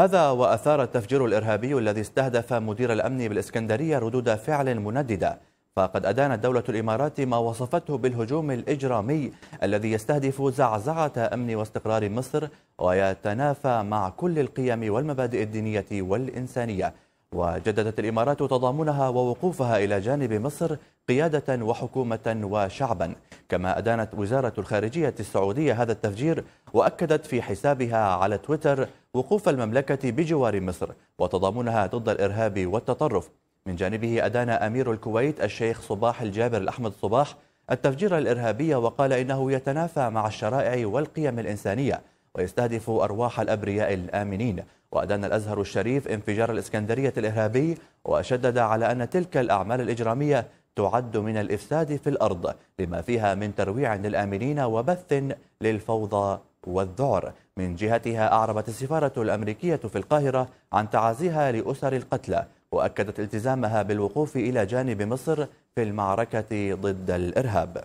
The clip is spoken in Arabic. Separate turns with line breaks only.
هذا وأثار التفجير الإرهابي الذي استهدف مدير الأمن بالإسكندرية ردود فعل منددة فقد أدانت دولة الإمارات ما وصفته بالهجوم الإجرامي الذي يستهدف زعزعة أمن واستقرار مصر ويتنافى مع كل القيم والمبادئ الدينية والإنسانية وجددت الإمارات تضامنها ووقوفها إلى جانب مصر قيادة وحكومة وشعبا كما أدانت وزارة الخارجية السعودية هذا التفجير وأكدت في حسابها على تويتر وقوف المملكة بجوار مصر وتضامنها ضد الإرهاب والتطرف من جانبه أدان أمير الكويت الشيخ صباح الجابر الأحمد صباح التفجير الإرهابي وقال إنه يتنافى مع الشرائع والقيم الإنسانية ويستهدف أرواح الأبرياء الآمنين وأدان الأزهر الشريف انفجار الإسكندرية الإرهابي وشدد على أن تلك الأعمال الإجرامية تعد من الإفساد في الأرض لما فيها من ترويع للآمنين وبث للفوضى والذعر من جهتها أعربت السفارة الأمريكية في القاهرة عن تعازيها لأسر القتلى وأكدت التزامها بالوقوف إلى جانب مصر في المعركة ضد الإرهاب